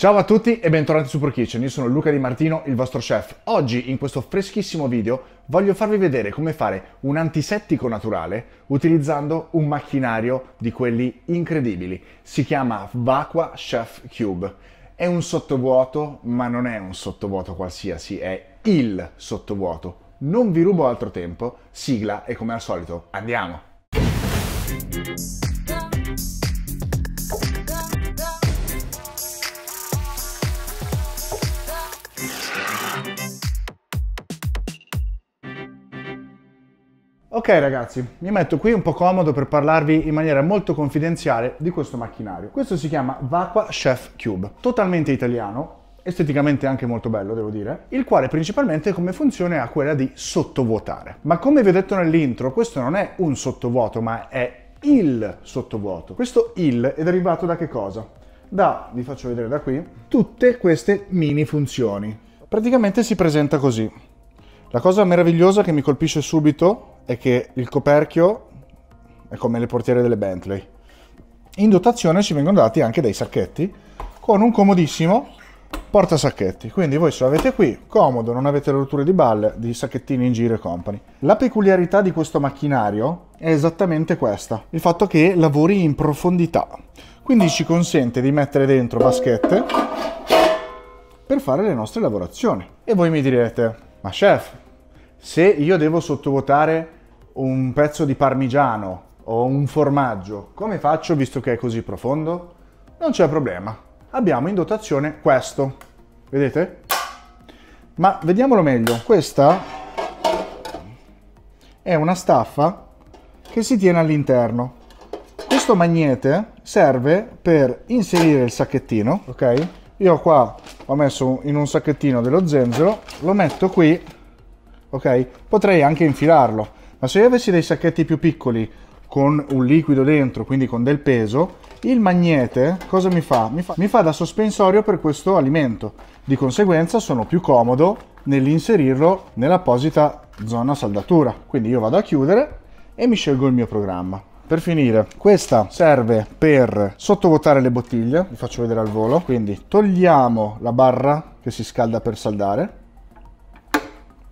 Ciao a tutti e bentornati su Pro Kitchen, io sono Luca Di Martino, il vostro chef. Oggi, in questo freschissimo video, voglio farvi vedere come fare un antisettico naturale utilizzando un macchinario di quelli incredibili. Si chiama Vacua Chef Cube. È un sottovuoto, ma non è un sottovuoto qualsiasi, è il sottovuoto. Non vi rubo altro tempo, sigla e come al solito, andiamo! Ok ragazzi, mi metto qui un po' comodo per parlarvi in maniera molto confidenziale di questo macchinario. Questo si chiama Vacqua Chef Cube, totalmente italiano, esteticamente anche molto bello devo dire, il quale principalmente come funzione ha quella di sottovuotare. Ma come vi ho detto nell'intro, questo non è un sottovuoto, ma è il sottovuoto. Questo il è derivato da che cosa? Da, vi faccio vedere da qui, tutte queste mini funzioni. Praticamente si presenta così. La cosa meravigliosa che mi colpisce subito è che il coperchio è come le portiere delle Bentley. In dotazione ci vengono dati anche dei sacchetti con un comodissimo porta sacchetti. Quindi voi se avete qui, comodo, non avete rotture di balle, di sacchettini in giro e compagni. La peculiarità di questo macchinario è esattamente questa, il fatto che lavori in profondità. Quindi ci consente di mettere dentro baschette per fare le nostre lavorazioni. E voi mi direte, ma chef, se io devo sottovuotare un pezzo di parmigiano o un formaggio, come faccio visto che è così profondo? Non c'è problema, abbiamo in dotazione questo, vedete? Ma vediamolo meglio, questa è una staffa che si tiene all'interno. Questo magnete serve per inserire il sacchettino, ok? Io qua ho messo in un sacchettino dello zenzero, lo metto qui, ok? Potrei anche infilarlo, ma se io avessi dei sacchetti più piccoli con un liquido dentro, quindi con del peso, il magnete cosa mi fa? Mi fa, mi fa da sospensorio per questo alimento. Di conseguenza sono più comodo nell'inserirlo nell'apposita zona saldatura. Quindi io vado a chiudere e mi scelgo il mio programma. Per finire, questa serve per sottovuotare le bottiglie, vi faccio vedere al volo, quindi togliamo la barra che si scalda per saldare,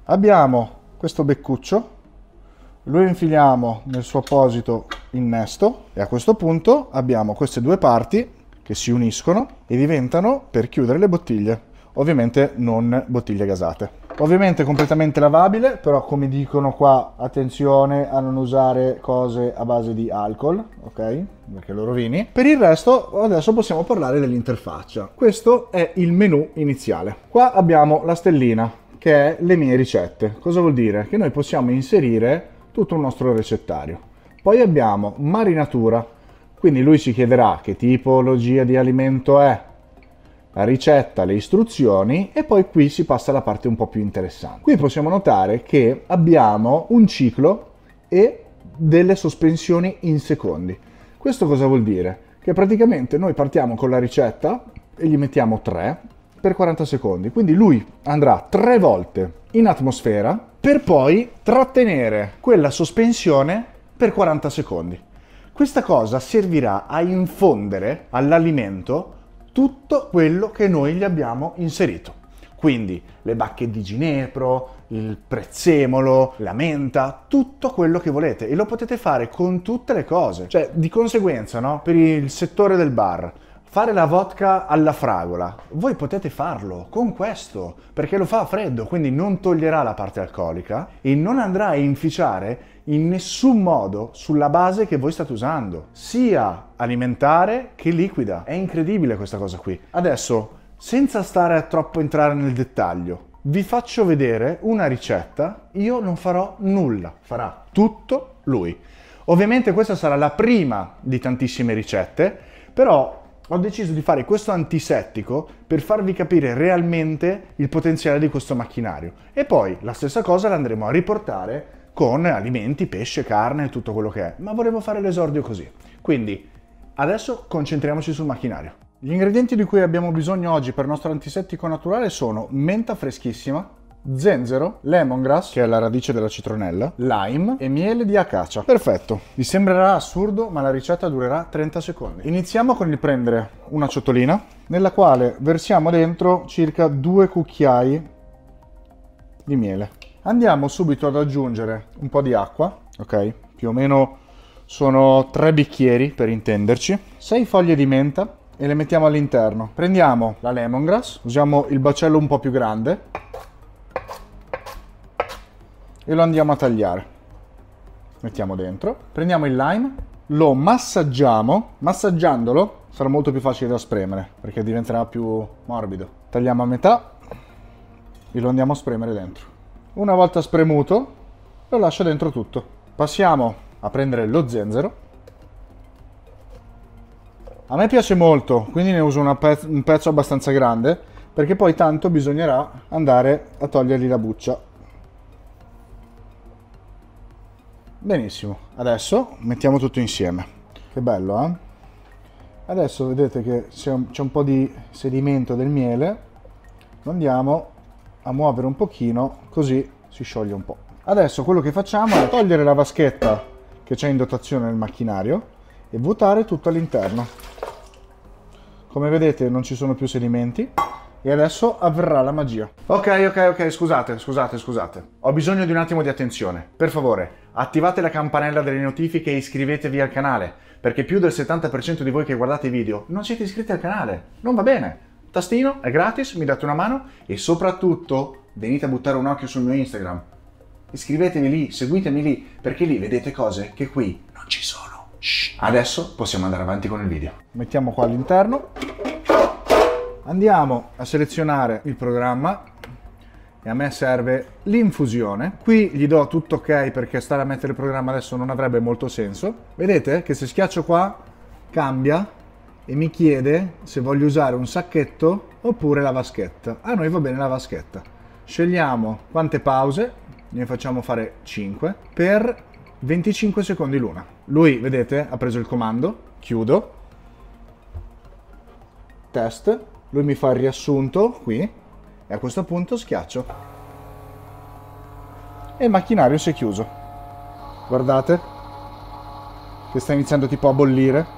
abbiamo questo beccuccio lo infiliamo nel suo apposito innesto e a questo punto abbiamo queste due parti che si uniscono e diventano per chiudere le bottiglie, ovviamente non bottiglie gasate. Ovviamente completamente lavabile, però come dicono qua, attenzione a non usare cose a base di alcol, ok? Perché lo rovini. Per il resto adesso possiamo parlare dell'interfaccia. Questo è il menu iniziale. Qua abbiamo la stellina, che è le mie ricette. Cosa vuol dire? Che noi possiamo inserire tutto il nostro recettario. Poi abbiamo marinatura, quindi lui ci chiederà che tipologia di alimento è, la ricetta, le istruzioni e poi qui si passa alla parte un po' più interessante. Qui possiamo notare che abbiamo un ciclo e delle sospensioni in secondi. Questo cosa vuol dire? Che praticamente noi partiamo con la ricetta e gli mettiamo 3 per 40 secondi, quindi lui andrà 3 volte in atmosfera per poi trattenere quella sospensione per 40 secondi. Questa cosa servirà a infondere all'alimento tutto quello che noi gli abbiamo inserito. Quindi le bacche di ginepro, il prezzemolo, la menta, tutto quello che volete e lo potete fare con tutte le cose. Cioè, di conseguenza, no? Per il settore del bar, Fare la vodka alla fragola, voi potete farlo con questo, perché lo fa a freddo, quindi non toglierà la parte alcolica e non andrà a inficiare in nessun modo sulla base che voi state usando, sia alimentare che liquida. È incredibile questa cosa qui. Adesso, senza stare a troppo entrare nel dettaglio, vi faccio vedere una ricetta, io non farò nulla, farà tutto lui. Ovviamente questa sarà la prima di tantissime ricette, però ho deciso di fare questo antisettico per farvi capire realmente il potenziale di questo macchinario. E poi la stessa cosa la andremo a riportare con alimenti, pesce, carne e tutto quello che è, ma volevo fare l'esordio così. Quindi adesso concentriamoci sul macchinario. Gli ingredienti di cui abbiamo bisogno oggi per il nostro antisettico naturale sono menta freschissima, zenzero, lemongrass, che è la radice della citronella, lime e miele di acacia. Perfetto. Vi sembrerà assurdo, ma la ricetta durerà 30 secondi. Iniziamo con il prendere una ciotolina nella quale versiamo dentro circa due cucchiai di miele. Andiamo subito ad aggiungere un po' di acqua, ok? Più o meno sono tre bicchieri per intenderci, sei foglie di menta e le mettiamo all'interno. Prendiamo la lemongrass, usiamo il bacello un po' più grande e lo andiamo a tagliare. Mettiamo dentro, prendiamo il lime, lo massaggiamo, massaggiandolo sarà molto più facile da spremere perché diventerà più morbido. Tagliamo a metà e lo andiamo a spremere dentro. Una volta spremuto lo lascio dentro tutto. Passiamo a prendere lo zenzero. A me piace molto, quindi ne uso pezzo, un pezzo abbastanza grande perché poi tanto bisognerà andare a togliergli la buccia. Benissimo, adesso mettiamo tutto insieme. Che bello, eh? Adesso vedete che c'è un, po' di sedimento del miele, lo andiamo a muovere un pochino così si scioglie un po'. Adesso quello che facciamo è togliere la vaschetta che c'è in dotazione nel macchinario e vuotare tutto all'interno. Come vedete non ci sono più sedimenti, e adesso avverrà la magia. Ok, ok, ok, scusate, scusate, scusate. Ho bisogno di un attimo di attenzione. Per favore, attivate la campanella delle notifiche e iscrivetevi al canale, perché più del 70% di voi che guardate i video non siete iscritti al canale. Non va bene. Tastino, è gratis, mi date una mano e soprattutto venite a buttare un occhio sul mio Instagram. Iscrivetevi lì, seguitemi lì, perché lì vedete cose che qui non ci sono. Shh. Adesso possiamo andare avanti con il video. Mettiamo qua all'interno. Andiamo a selezionare il programma e a me serve l'infusione. Qui gli do tutto ok perché stare a mettere il programma adesso non avrebbe molto senso. Vedete che se schiaccio qua cambia e mi chiede se voglio usare un sacchetto oppure la vaschetta. A noi va bene la vaschetta. Scegliamo quante pause, ne facciamo fare 5 per 25 secondi l'una. Lui, vedete, ha preso il comando, chiudo, test, lui mi fa il riassunto qui e a questo punto schiaccio. E il macchinario si è chiuso. Guardate che sta iniziando tipo a bollire.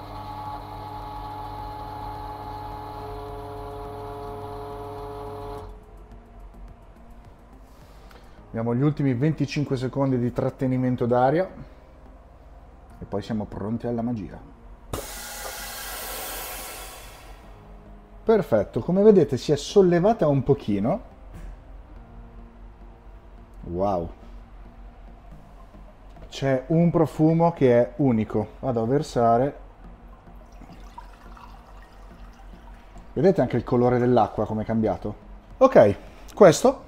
Abbiamo gli ultimi 25 secondi di trattenimento d'aria e poi siamo pronti alla magia. Perfetto, come vedete si è sollevata un pochino. Wow. C'è un profumo che è unico. Vado a versare. Vedete anche il colore dell'acqua come è cambiato? Ok, questo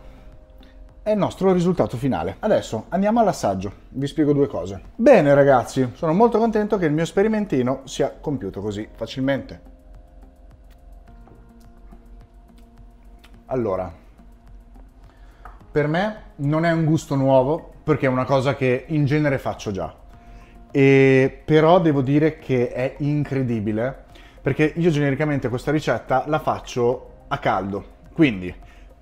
è il nostro risultato finale. Adesso andiamo all'assaggio, vi spiego due cose. Bene ragazzi, sono molto contento che il mio sperimentino sia compiuto così facilmente. Allora, per me non è un gusto nuovo perché è una cosa che in genere faccio già. E però devo dire che è incredibile perché io genericamente questa ricetta la faccio a caldo. Quindi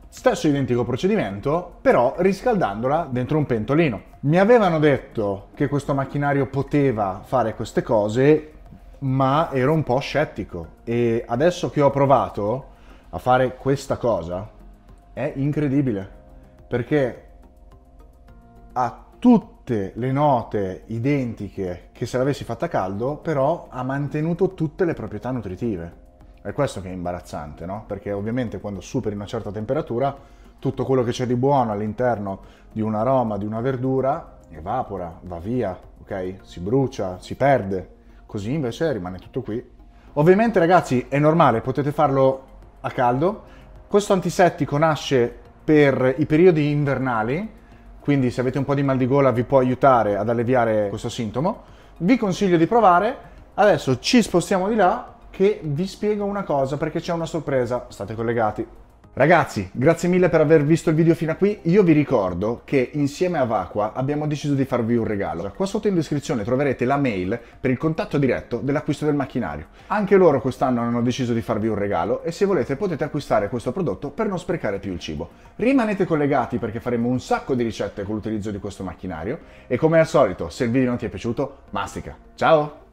stesso identico procedimento, però riscaldandola dentro un pentolino. Mi avevano detto che questo macchinario poteva fare queste cose, ma ero un po' scettico e adesso che ho provato a fare questa cosa è incredibile perché ha tutte le note identiche che se l'avessi fatta caldo, però ha mantenuto tutte le proprietà nutritive. È questo che è imbarazzante, no? Perché ovviamente quando superi una certa temperatura, tutto quello che c'è di buono all'interno di un aroma, di una verdura, evapora, va via, ok? Si brucia, si perde. Così invece rimane tutto qui. Ovviamente ragazzi è normale, potete farlo a caldo. Questo antisettico nasce per i periodi invernali, quindi se avete un po' di mal di gola vi può aiutare ad alleviare questo sintomo. Vi consiglio di provare. Adesso ci spostiamo di là che vi spiego una cosa perché c'è una sorpresa. State collegati. Ragazzi, grazie mille per aver visto il video fino a qui. Io vi ricordo che insieme a Vacqua abbiamo deciso di farvi un regalo. Qua sotto in descrizione troverete la mail per il contatto diretto dell'acquisto del macchinario. Anche loro quest'anno hanno deciso di farvi un regalo e se volete potete acquistare questo prodotto per non sprecare più il cibo. Rimanete collegati perché faremo un sacco di ricette con l'utilizzo di questo macchinario e come al solito, se il video non ti è piaciuto, mastica. Ciao!